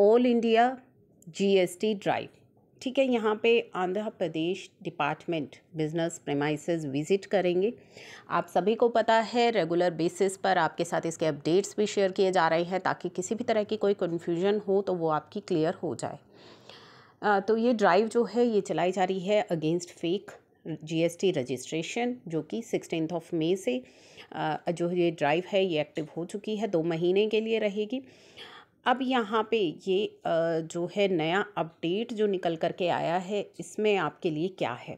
all India GST drive ठीक है यहाँ पे Andhra Pradesh department business premises visit करेंगे आप सभी को पता है रेगुलर बेसिस पर आपके साथ इसके अपडेट्स भी शेयर किए जा रहे हैं ताकि किसी भी तरह की कोई कन्फ्यूजन हो तो वो आपकी क्लियर हो जाए आ, तो ये ड्राइव जो है ये चलाई जा रही है अगेंस्ट फेक जीएसटी रजिस्ट्रेशन जो कि सिक्सटीन ऑफ मे से आ, जो ये ड्राइव है ये एक्टिव हो चुकी है दो महीने के लिए रहेगी अब यहाँ पे ये जो है नया अपडेट जो निकल कर के आया है इसमें आपके लिए क्या है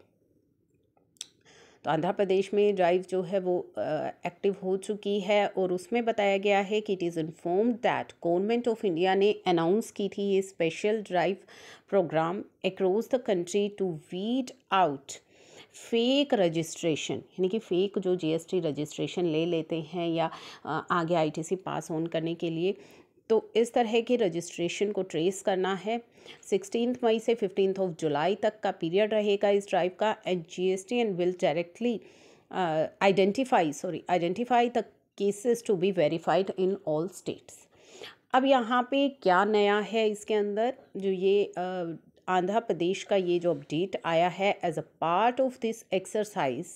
तो आंध्र प्रदेश में ड्राइव जो है वो एक्टिव हो चुकी है और उसमें बताया गया है कि it is inform that government of India ने अनाउंस की थी ये special drive program across the country to weed out fake registration यानी कि फेक जो जीएसटी रजिस्ट्रेशन ले लेते हैं या आगे आईटीसी पास ऑन करने के लिए तो इस तरह के रजिस्ट्रेशन को ट्रेस करना है सिक्सटीन मई से फिफ्टीन ऑफ जुलाई तक का पीरियड रहेगा इस ड्राइव का and GST and will directly identify sorry identify the cases to be verified in all states अब यहाँ पे क्या नया है इसके अंदर जो ये आंध्र प्रदेश का ये जो अपडेट आया है as a part of this exercise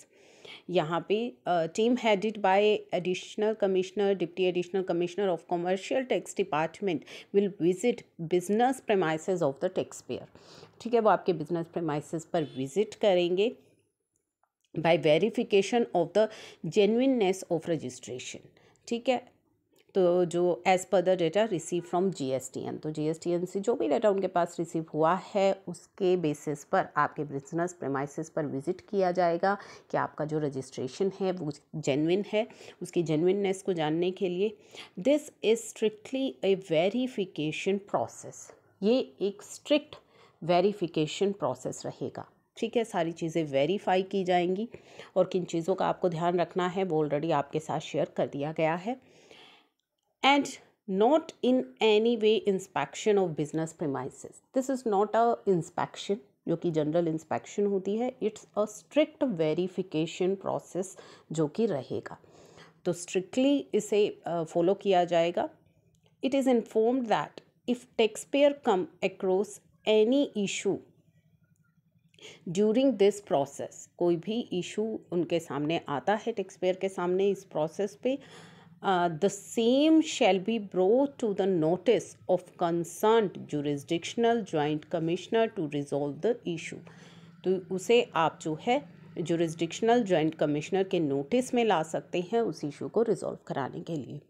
यहाँ पे team headed by additional commissioner deputy additional commissioner of commercial tax department will visit business premise of the tax payer ठीक है वो आपके बिजनेस प्रेमाइस पर विजिट करेंगे by verification of the genuineness of registration ठीक है तो जो as per the data receive from GSTN तो जीएसटीएन से जो भी डेटा उनके पास रिसीव हुआ है उसके बेसिस पर आपके बिजनेस प्रेमाइसिस पर विज़िट किया जाएगा कि आपका जो रजिस्ट्रेशन है वो जेनविन है उसकी जेनविननेस को जानने के लिए this is strictly a verification process ये एक स्ट्रिक्ट वेरीफिकेशन प्रोसेस रहेगा ठीक है सारी चीज़ें वेरीफाई की जाएंगी और किन चीज़ों का आपको ध्यान रखना है वो ऑलरेडी आपके साथ शेयर कर दिया गया है and not in any way inspection of business premises this is not a inspection जो कि जनरल इंस्पेक्शन होती है it's a strict verification process जो कि रहेगा तो स्ट्रिक्टली इसे फॉलो किया जाएगा it is informed that if taxpayer come across any issue during this process कोई भी इशू उनके सामने आता है टेक्सपेयर के सामने इस प्रोसेस पे the same shall be brought to the notice of concern jurisdictional joint commissioner to to the issue तो उसे आप जो है जुरिस्डिक्शनल जॉइंट कमिश्नर के नोटिस में ला सकते हैं उस इशू को रिज़ॉल्व कराने के लिए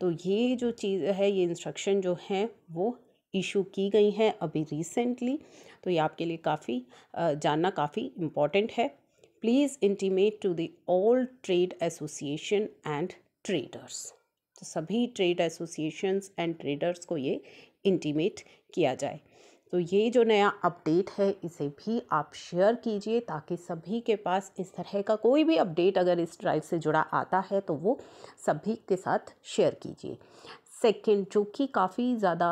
तो ये जो चीज़ है ये इंस्ट्रक्शन जो है वो इशू की गई हैं अभी रिसेंटली तो ये आपके लिए काफ़ी uh, जानना काफ़ी इम्पॉर्टेंट है please intimate to the all trade association and traders तो सभी ट्रेड एसोसिएशंस एंड ट्रेडर्स को ये इंटीमेट किया जाए तो ये जो नया अपडेट है इसे भी आप शेयर कीजिए ताकि सभी के पास इस तरह का कोई भी अपडेट अगर इस ड्राइव से जुड़ा आता है तो वो सभी के साथ शेयर कीजिए सेकंड जो कि काफ़ी ज़्यादा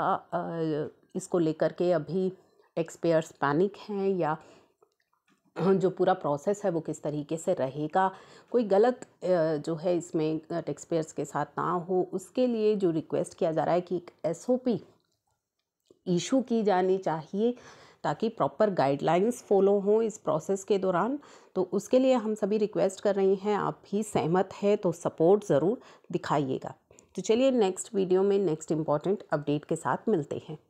इसको लेकर के अभी एक्सपेयर्स पैनिक हैं या हाँ, जो पूरा प्रोसेस है वो किस तरीके से रहेगा कोई गलत जो है इसमें टैक्सपेयर्स के साथ ना हो उसके लिए जो रिक्वेस्ट किया जा रहा है कि एक एस इशू की जानी चाहिए ताकि प्रॉपर गाइडलाइंस फॉलो हों इस प्रोसेस के दौरान तो उसके लिए हम सभी रिक्वेस्ट कर रही हैं आप भी सहमत है तो सपोर्ट ज़रूर दिखाइएगा तो चलिए नेक्स्ट वीडियो में नेक्स्ट इम्पॉर्टेंट अपडेट के साथ मिलते हैं